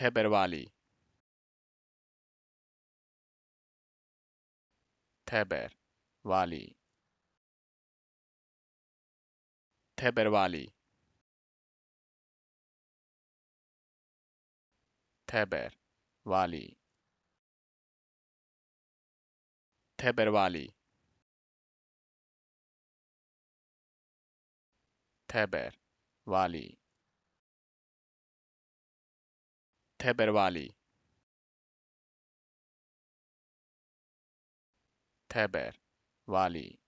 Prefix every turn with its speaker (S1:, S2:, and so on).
S1: Theberwali Theberwali Theberwali Theberwali Theberwali Theberwali है Berbali. Theber Valley.